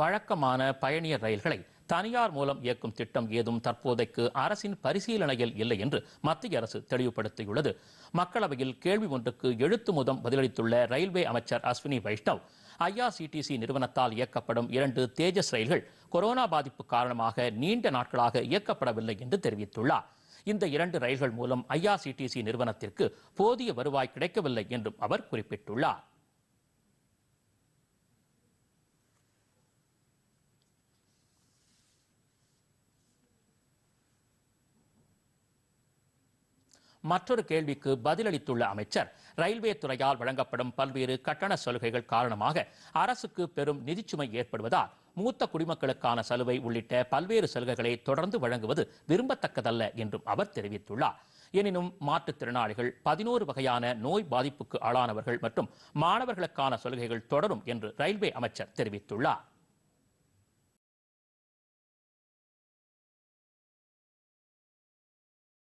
வழக்கமான பயணியர் ரயில்களை தனியார் மூலம் இயக்கும் திட்டம் ஏதும் தற்போதைக்கு அரசின் பரிசீலனையில் இல்லை என்று மத்திய அரசு தெளிவுபடுத்தியுள்ளது மக்களவையில் கேள்வி ஒன்றுக்கு எழுத்து முதம் பதிலளித்துள்ள ரயில்வே அமைச்சர் அஸ்வினி வைஷ்ணவ் ஐஆர்சிடிசி நிறுவனத்தால் இயக்கப்படும் இரண்டு தேஜஸ் ரயில்கள் கொரோனா பாதிப்பு காரணமாக நீண்ட நாட்களாக இயக்கப்படவில்லை என்று தெரிவித்துள்ளார் இந்த இரண்டு ரயில்கள் மூலம் ஐஆர்சிடிசி நிறுவனத்திற்கு போதிய வருவாய் கிடைக்கவில்லை என்றும் அவர் குறிப்பிட்டுள்ளார் மற்றொரு கேள்விக்கு பதிலளித்துள்ள அமைச்சர் ரயில்வே துறையால் வழங்கப்படும் பல்வேறு கட்டண சலுகைகள் காரணமாக அரசுக்கு பெரும் நிதிச்சுமை ஏற்படுவதால் மூத்த குடிமக்களுக்கான சலுகை உள்ளிட்ட பல்வேறு சலுகைகளை தொடர்ந்து வழங்குவது விரும்பத்தக்கதல்ல என்றும் அவர் தெரிவித்துள்ளார் எனினும் மாற்றுத்திறனாளிகள் பதினோரு வகையான நோய் பாதிப்புக்கு ஆளானவர்கள் மற்றும் மாணவர்களுக்கான சலுகைகள் தொடரும் என்று ரயில்வே அமைச்சர் தெரிவித்துள்ளார்